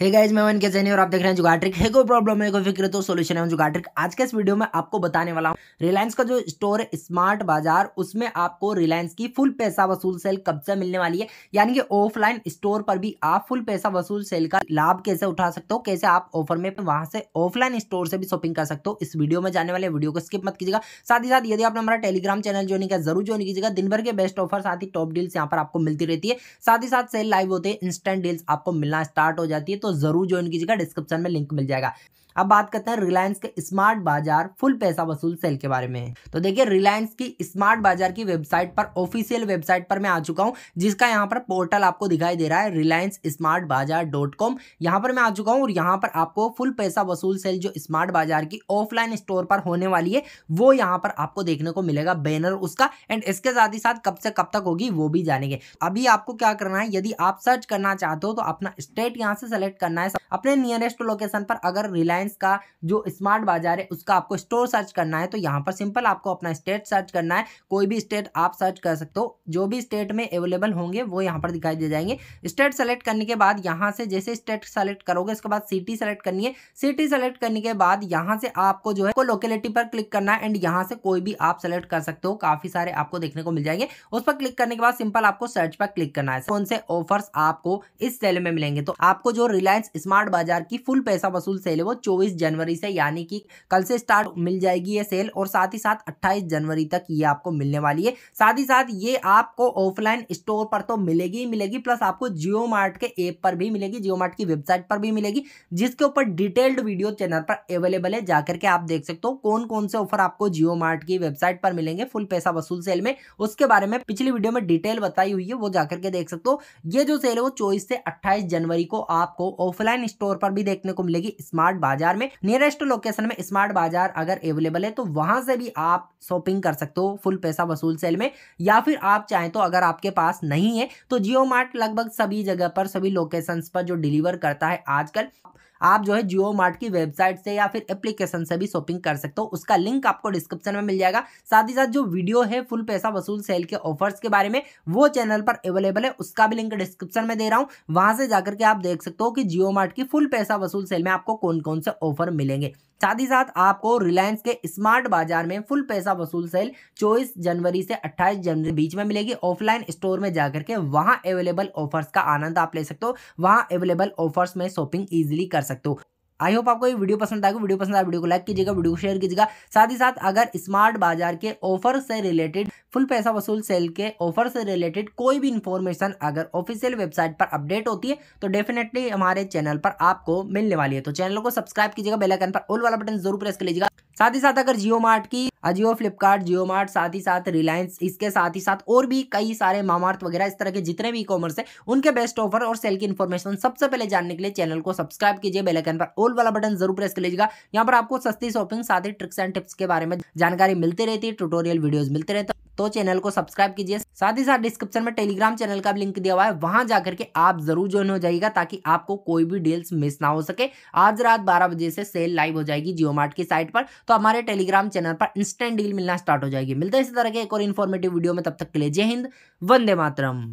hey guys मैं one के सैनी और आप देख रहे हैं जुगाट्रिक है कोई प्रॉब्लम है कोई फिक्र तो सोल्यूशन है जुगाट्रिक आज के इस वीडियो में आपको बताने वाला हूँ रिलायंस का जो स्टोर है स्मार्ट बाजार उसमें आपको रिलायंस की फुल पैसा वसूल सेल कब से मिलने वाली है यानी कि ऑफलाइन स्टोर पर भी आप फुल पैसा वसूल सेल का लाभ कैसे उठा सकते हो कैसे आप ऑफर में वहां से ऑफलाइन स्टोर से भी शॉपिंग कर सकते हो इस वीडियो में जाने वाले वीडियो को स्किप मत कीजिएगा साथ ही साथ यदि आपने हमारा टेलीग्राम चैनल ज्वाइन किया जरूर ज्वाइन कीजिएगा दिन भर के बेस्ट ऑफर साथ ही टॉप डील्स यहाँ पर आपको मिलती रहती है साथ ही साथ सेल लाइव होते हैं इंस्टेंट डील्स आपको मिलना स्टार्ट हो जाती है तो तो ज़रूर ज्वाइन कीजिएगा डिस्क्रिप्शन में लिंक मिल जाएगा अब बात करते हैं रिलायंस के स्मार्ट बाजार फुल पैसा वसूल सेल के बारे में तो देखिए रिलायंस की स्मार्ट बाजार की वेबसाइट पर ऑफिशियल वेबसाइट पर मैं आ चुका हूँ जिसका यहाँ पर पोर्टल आपको दिखाई दे रहा है Reliance smart Bazaar dot com यहाँ पर मैं आ चुका हूँ और यहाँ पर आपको फुल पैसा वसूल सेल जो स्मार्ट बाजार की ऑफलाइन स्टोर पर होने वाली है वो यहाँ पर आपको देखने को मिलेगा बैनर उसका एंड इसके साथ ही साथ कब से कब तक होगी वो भी जानेंगे अभी आपको क्या करना है यदि आप सर्च करना चाहते हो तो अपना स्टेट यहाँ से सेलेक्ट करना है अपने नियरेस्ट लोकेशन पर अगर रिलायंस रिलायंस का जो स्मार्ट बाजार है उसका आपको स्टोर सर्च करना है तो यहाँ पर सिंपल आपको अपना स्टेट सर्च करना है कोई भी स्टेट आप सर्च कर सकते हो जो भी स्टेट में अवेलेबल होंगे वो यहाँ पर दिखाई दे जाएंगे स्टेट सेलेक्ट करने के बाद यहाँ से जैसे स्टेट सेलेक्ट करोगे उसके बाद सिटी सेलेक्ट करनी है सिटी सेलेक्ट करने के बाद यहाँ से आपको जो है को लोकेलिटी पर क्लिक करना है एंड यहाँ से कोई भी आप सेलेक्ट कर सकते हो काफी सारे आपको देखने को मिल जाएंगे उस पर क्लिक करने के बाद सिंपल आपको सर्च पर क्लिक करना है कौन से ऑफर्स आपको इस सेल में मिलेंगे तो आपको जो रिलायंस स्मार्ट बाजार की फुल पैसा वसूल सेल है वो चौबीस जनवरी से यानी कि कल से स्टार्ट मिल जाएगी ये सेल और साथ ही साथ अट्ठाईस जनवरी तक ये आपको मिलने वाली है साथ ही साथ ये आपको ऑफलाइन स्टोर पर तो मिलेगी ही मिलेगी प्लस आपको जियो के ऐप पर भी मिलेगी जियो की वेबसाइट पर भी मिलेगी जिसके ऊपर डिटेल्ड वीडियो चैनल पर अवेलेबल है जाकर के आप देख सकते हो कौन कौन से ऑफर आपको जियो की वेबसाइट पर मिलेंगे फुल पैसा वसूल सेल में उसके बारे में पिछली वीडियो में डिटेल बताई हुई है वो जाकर के देख सकते हो ये जो सेल है वो चौबीस से अट्ठाईस जनवरी को आपको ऑफलाइन स्टोर पर भी देखने को मिलेगी स्मार्ट बाजार बाजार में नियरेस्ट लोकेशन में स्मार्ट बाजार अगर अवेलेबल है तो वहां से भी आप शॉपिंग कर सकते हो फुल पैसा वसूल सेल में या फिर आप चाहें तो अगर आपके पास नहीं है तो जियो मार्ट लगभग सभी जगह पर सभी लोकेशन पर जो डिलीवर करता है आजकल आप जो है जियो मार्ट की वेबसाइट से या फिर एप्लीकेशन से भी शॉपिंग कर सकते हो उसका लिंक आपको डिस्क्रिप्शन में मिल जाएगा साथ ही साथ जो वीडियो है फुल पैसा वसूल सेल के ऑफर्स के बारे में वो चैनल पर अवेलेबल है उसका भी लिंक डिस्क्रिप्शन में दे रहा हूँ वहां से जाकर के आप देख सकते हो कि जियो मार्ट की फुल पैसा वसूल सेल में आपको कौन कौन से ऑफर मिलेंगे साथ ही साथ आपको रिलायंस के स्मार्ट बाजार में फुल पैसा वसूल सेल 24 जनवरी से 28 जनवरी बीच में मिलेगी ऑफलाइन स्टोर में जाकर के वहां अवेलेबल ऑफर्स का आनंद आप ले सकते हो वहां अवेलेबल ऑफर्स में शॉपिंग इजिली कर सकते हो आई होप आपको ये वीडियो पसंद आएगा वीडियो पसंद आया वीडियो को लाइक कीजिएगा वीडियो को शेयर कीजिएगा साथ ही साथ अगर स्मार्ट बाजार के ऑफर से रिलेटेड फुल पैसा वसूल सेल के ऑफर से रिलेटेड कोई भी इन्फॉर्मेशन अगर ऑफिशियल वेबसाइट पर अपडेट होती है तो डेफिनेटली हमारे चैनल पर आपको मिलने वाली है तो चैनल को सब्सक्राइब कीजिएगा बेलाइकन पर ऑल वाला बटन जरूर प्रेस कर लीजिएगा साथ ही साथ अगर जियो मार्ट की अजियो फ्लिपकार्ट जियो मार्ट साथ ही साथ रिलायंस इसके साथ ही साथ और भी कई सारे मामार्थ वगैरह इस तरह के जितने भी कॉमर्स है उनके बेस्ट ऑफर और सेल की इन्फॉर्मेशन सबसे पहले जानने के लिए चैनल को सब्सक्राइब कीजिए बेलाइकन पर ऑल वाला बटन जरूर प्रेस कर लीजिएगा यहाँ पर आपको सस्ती शॉपिंग साथ ही ट्रिक्स एंड टिप्स के बारे में जानकारी मिलती रहती है ट्यूटोरियल वीडियोज मिलते रहते तो चैनल को सब्सक्राइब कीजिए साथ ही साथ डिस्क्रिप्शन में टेलीग्राम चैनल का भी लिंक दिया हुआ है वहां जाकर के आप जरूर ज्वाइन हो जाएगा ताकि आपको कोई भी डील्स मिस ना हो सके आज रात बारह बजे से सेल लाइव हो जाएगी जियो मार्ट की साइट पर तो हमारे टेलीग्राम चैनल पर इंस्टेंट डील मिलना स्टार्ट हो जाएगी मिलते हैं इसी तरह के एक और इन्फॉर्मेटिव वीडियो में तब तक के लिए जय हिंद वंदे मातरम